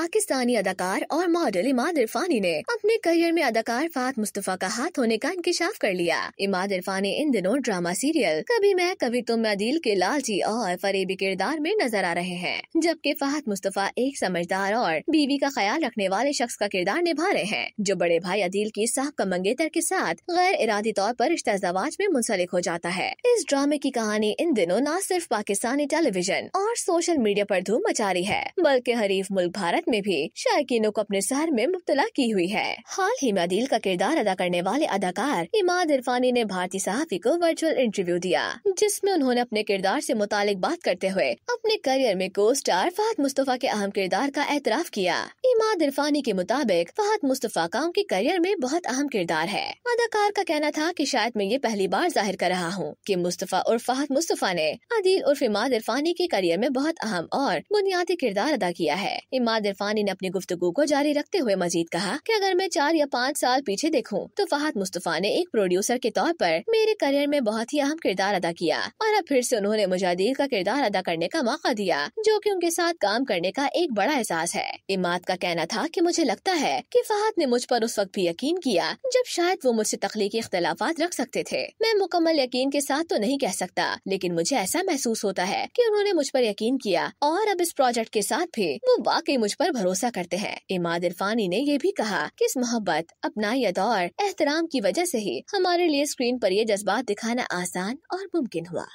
पाकिस्तानी अदाकार और मॉडल इमाद इरफानी ने अपने करियर में अदाकार फात मुस्तफ़ा का हाथ होने का इंकशाफ कर लिया इमाद इरफानी इन दिनों ड्रामा सीरियल कभी मैं कभी तुम अदील के लालची और फरेबी किरदार में नजर आ रहे हैं जबकि फात मुस्तफ़ा एक समझदार और बीवी का ख्याल रखने वाले शख्स का किरदार निभा रहे हैं जो बड़े भाई अदील की साहब का मंगेतर के साथ गैर इरादी तौर पर रिश्ता जवाज में मुंसलिक हो जाता है इस ड्रामे की कहानी इन दिनों न सिर्फ पाकिस्तानी टेलीविजन और सोशल मीडिया पर धूम मचा रही है बल्कि हरीफ मुल्क भारत में भी शायकीनों को अपने शहर में मुबतला की हुई है हाल ही में अदील का किरदार अदा करने वाले अदाकार इमाद इरफानी ने भारतीय सहाफी को वर्चुअल इंटरव्यू दिया जिसमे उन्होंने अपने किरदार ऐसी मुतालिक बात करते हुए अपने करियर में को स्टार फहद मुस्तफ़ा के अहम किरदार का एतराफ किया इमाद इरफानी के मुताबिक फहद मुस्तफ़ा का उनके करियर में बहुत अहम किरदार है अदाकार का कहना था की शायद मैं ये पहली बार जाहिर कर रहा हूँ की मुस्तफ़ा और फहद मुस्तफ़ा ने अदील उर्फ इमाद इरफानी के करियर में बहुत अहम और बुनियादी किरदार अदा किया है इमाद इरफानी ने अपनी गुफ्तु को जारी रखते हुए मजीद कहा कि अगर मैं चार या पाँच साल पीछे देखूं तो फहद मुस्तफ़ा ने एक प्रोड्यूसर के तौर पर मेरे करियर में बहुत ही अहम किरदार अदा किया और अब फिर से उन्होंने मुजाहिदीन का किरदार अदा करने का मौका दिया जो की उनके साथ काम करने का एक बड़ा एहसास है इमाद का कहना था की मुझे लगता है की फहद ने मुझ पर उस वक्त भी यकीन किया जब शायद वो मुझसे तख्लीकी इख्तलाफा रख सकते थे मैं मुकम्मल यकीन के साथ तो नहीं कह सकता लेकिन मुझे ऐसा महसूस होता है की उन्होंने मुझ पर यकीन किया और अब इस प्रोजेक्ट के साथ भी वो वाकई मुझ पर पर भरोसा करते हैं इमाद इरफानी ने ये भी कहा कि इस मोहब्बत अपना अपनायत और एहतराम की वजह से ही हमारे लिए स्क्रीन पर ये जज्बात दिखाना आसान और मुमकिन हुआ